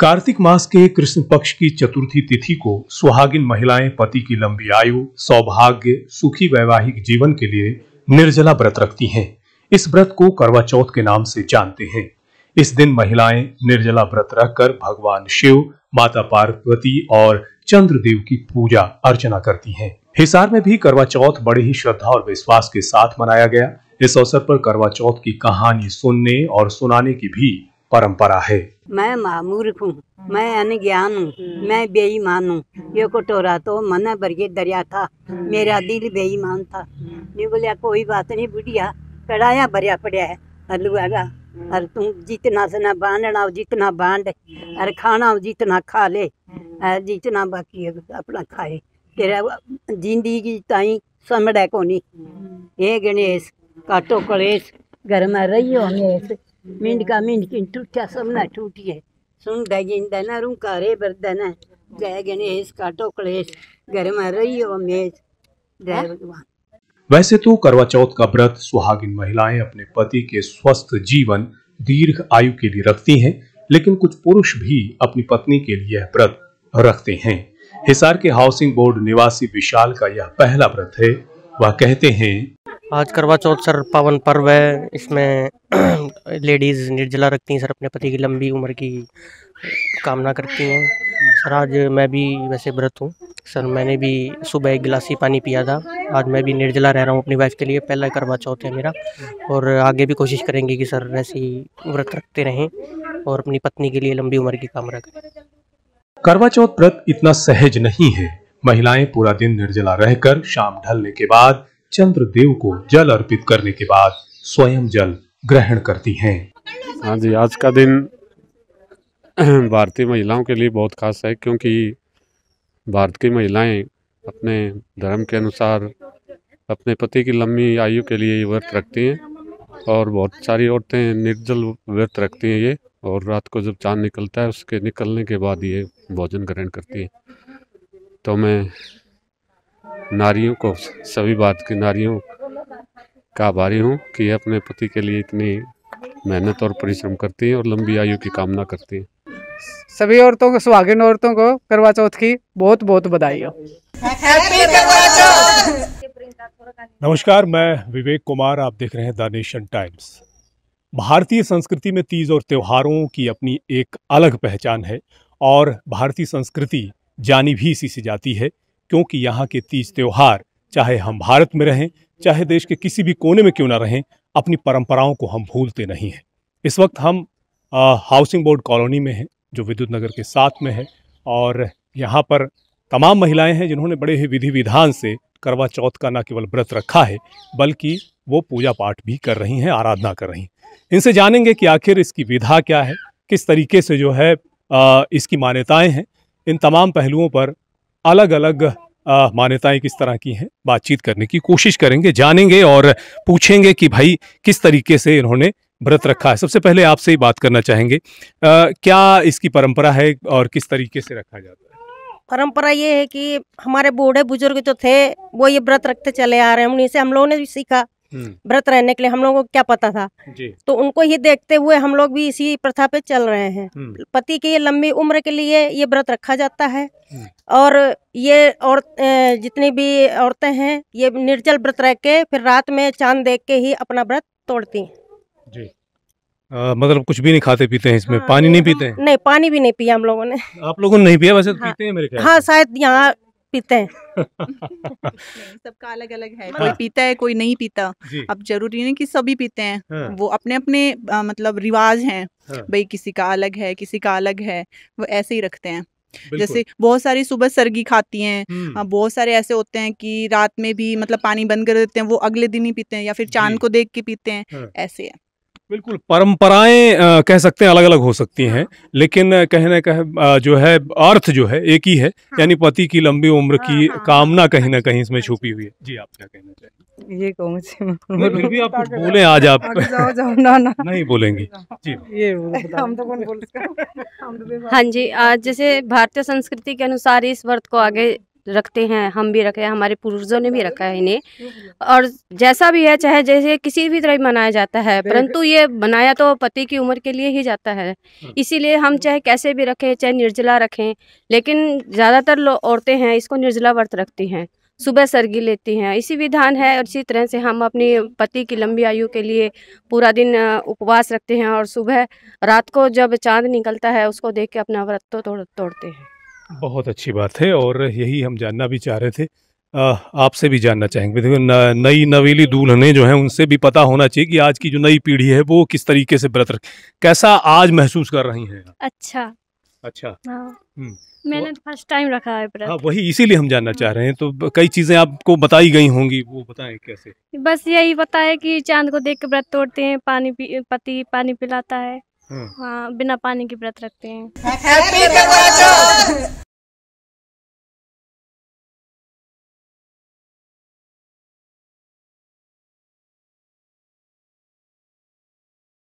कार्तिक मास के कृष्ण पक्ष की चतुर्थी तिथि को सुहागिन महिलाएं पति की लंबी आयु सौभाग्य सुखी वैवाहिक जीवन के लिए निर्जला व्रत रखती हैं इस व्रत को करवा चौथ के नाम से जानते हैं इस दिन महिलाएं निर्जला व्रत रखकर भगवान शिव माता पार्वती और चंद्रदेव की पूजा अर्चना करती हैं हिसार में भी करवा चौथ बड़े ही श्रद्धा और विश्वास के साथ मनाया गया इस अवसर पर करवा चौथ की कहानी सुनने और सुनाने की भी परंपरा है मैं मामूर्ख हूँ मैं अनज्ञान हूँ मैं बेईमान हूँ ये कटोरा तो मन भरिए दरिया था मेरा दिल बेईमान था ये बोलिया कोई बात नहीं बुढ़िया कड़ाया भरिया पड़ा है अलुआ का और तू जितना सना बांधना जितना बांध और खाना जितना खा ले जितना बाकी अपना खाए तेरा जिंदगी ताई समड़ है कोनी हे गणेश काटो कलेश घर में रही हो मिंड मेंढकी टुट्या समना टूटिए सुन कारे पर बरदना जय गणेश का टोकलेश घर में रही हो मेज जय हाँ? भगवान वैसे तो करवा चौथ का व्रत सुहागिन महिलाएं अपने पति के स्वस्थ जीवन दीर्घ आयु के लिए रखती हैं लेकिन कुछ पुरुष भी अपनी पत्नी के लिए व्रत रखते हैं हिसार के हाउसिंग बोर्ड निवासी विशाल का यह पहला व्रत है वह कहते हैं आज करवा चौथ सर पावन पर्व है इसमें लेडीज़ निर्जला रखती हैं सर अपने पति की लंबी उम्र की कामना करती हैं सर आज मैं भी वैसे व्रत हूँ सर मैंने भी सुबह एक गिलासी पानी पिया था आज मैं भी निर्जला रह रहा हूँ अपनी वाइफ के लिए पहला करवा चौथ है मेरा और आगे भी कोशिश करेंगे कि सर ऐसी ही व्रत रखते रहें और अपनी पत्नी के लिए लंबी उम्र की कामना करें करवा चौथ व्रत इतना सहज नहीं है महिलाएं पूरा दिन निर्जला रहकर शाम ढलने के बाद चंद्र देव को जल अर्पित करने के बाद स्वयं जल ग्रहण करती हैं हाँ जी आज का दिन भारतीय महिलाओं के लिए बहुत खास है क्योंकि भारत की महिलाएं अपने धर्म के अनुसार अपने पति की लंबी आयु के लिए व्रत रखती हैं और बहुत सारी औरतें निर्जल व्रत रखती हैं ये और रात को जब चांद निकलता है उसके निकलने के बाद ये भोजन ग्रहण करती हैं तो मैं नारियों को सभी बात की नारियों का आभारी हूँ कि अपने पति के लिए इतनी मेहनत और परिश्रम करती हैं और लंबी आयु की कामना करती हैं सभी औरतों को सुहागिन औरतों को करवा चौथ की बहुत बहुत बधाई हो नमस्कार मैं विवेक कुमार आप देख रहे हैं द नेशन टाइम्स भारतीय संस्कृति में तीज और त्योहारों की अपनी एक अलग पहचान है और भारतीय संस्कृति जानी भी इसी से जाती है क्योंकि यहाँ के तीज त्यौहार चाहे हम भारत में रहें चाहे देश के किसी भी कोने में क्यों ना रहें अपनी परंपराओं को हम भूलते नहीं हैं इस वक्त हम आ, हाउसिंग बोर्ड कॉलोनी में हैं जो विद्युत नगर के साथ में है और यहाँ पर तमाम महिलाएं हैं जिन्होंने बड़े ही विधि विधान से करवा चौथ का न केवल व्रत रखा है बल्कि वो पूजा पाठ भी कर रही हैं आराधना कर रही हैं इनसे जानेंगे कि आखिर इसकी विधा क्या है किस तरीके से जो है आ, इसकी मान्यताएँ हैं इन तमाम पहलुओं पर अलग अलग मान्यताएं किस तरह की हैं बातचीत करने की कोशिश करेंगे जानेंगे और पूछेंगे कि भाई किस तरीके से इन्होंने व्रत रखा है सबसे पहले आपसे ही बात करना चाहेंगे आ, क्या इसकी परंपरा है और किस तरीके से रखा जाता है परंपरा ये है कि हमारे बूढ़े बुजुर्ग जो थे वो ये व्रत रखते चले आ रहे हैं उन्हीं से हम लोगों ने भी सीखा हम्म। व्रत रहने के लिए हम लोगों को क्या पता था जी। तो उनको ही देखते हुए हम लोग भी इसी प्रथा पे चल रहे हैं हम्म। पति की लंबी उम्र के लिए ये व्रत रखा जाता है हम्म। और ये और जितनी भी औरतें हैं ये निर्जल व्रत रह के फिर रात में चांद देख के ही अपना व्रत तोड़ती हैं आ, मतलब कुछ भी नहीं खाते पीते हैं इसमें हाँ, पानी नहीं पीते हैं नहीं पानी भी नहीं पिया हम लोगों ने आप लोगों ने नहीं पिया वैसे हाँ, पीते हैं मेरे ख्याल हाँ शायद यहाँ पीते हैं सबका अलग अलग है कोई हाँ। पीता है कोई नहीं पीता अब जरूरी नहीं कि सभी पीते हैं हाँ। वो अपने अपने आ, मतलब रिवाज हैं हाँ। भाई किसी का अलग है किसी का अलग है वो ऐसे ही रखते हैं जैसे बहुत सारी सुबह सर्गी खाती हैं हम्म। बहुत सारे ऐसे होते हैं कि रात में भी मतलब पानी बंद कर देते हैं वो अगले दिन ही पीते हैं या फिर चांद को देख के पीते हैं हाँ। ऐसे है बिल्कुल परंपराएं कह सकते हैं अलग अलग हो सकती हैं हाँ। लेकिन कहने ना जो है अर्थ जो है एक ही है हाँ। यानी पति की लंबी उम्र की हाँ, हाँ, हाँ। कामना कहीं ना कहीं इसमें छुपी हुई है जी आप क्या कहना चाहिए ये कौन सी फिर भी आप कुछ बोले आज आप जाओ जाओ ना ना नहीं बोलेंगे जी ये तो हम तो कौन बोल हाँ जी आज जैसे भारतीय संस्कृति के अनुसार इस व्रत को आगे रखते हैं हम भी रखे हैं हमारे पूर्वजों ने भी रखा है इन्हें हम्म। और जैसा भी है चाहे जैसे किसी भी तरह मनाया जाता है परंतु ये बनाया तो पति की उम्र के लिए ही जाता है हम्म। इसीलिए हम चाहे कैसे भी रखें चाहे निर्जला रखें लेकिन ज़्यादातर औरतें हैं इसको निर्जला व्रत रखती हैं सुबह सर्गी लेती हैं इसी विधान है और इसी तरह से हम अपनी पति की लंबी आयु के लिए पूरा दिन उपवास रखते हैं और सुबह रात को जब चांद निकलता है उसको देख के अपना व्रत तो तोड़ तोड़ते हैं बहुत अच्छी बात है और यही हम जानना भी चाह रहे थे आपसे भी जानना चाहेंगे देखो नई नवेली दूल्हने जो हैं उनसे भी पता होना चाहिए कि आज की जो नई पीढ़ी है वो किस तरीके से व्रत कैसा आज महसूस कर रही हैं अच्छा अच्छा हाँ। हम्म। मैंने फर्स्ट टाइम रखा है हाँ वही इसीलिए हम जानना चाह हाँ। रहे हैं तो कई चीजें आपको बताई गई होंगी वो बताएं कैसे बस यही है कि चांद को देख के व्रत तोड़ते हैं पानी पति पानी पिलाता है हाँ।, हाँ बिना पानी के व्रत रखते हैं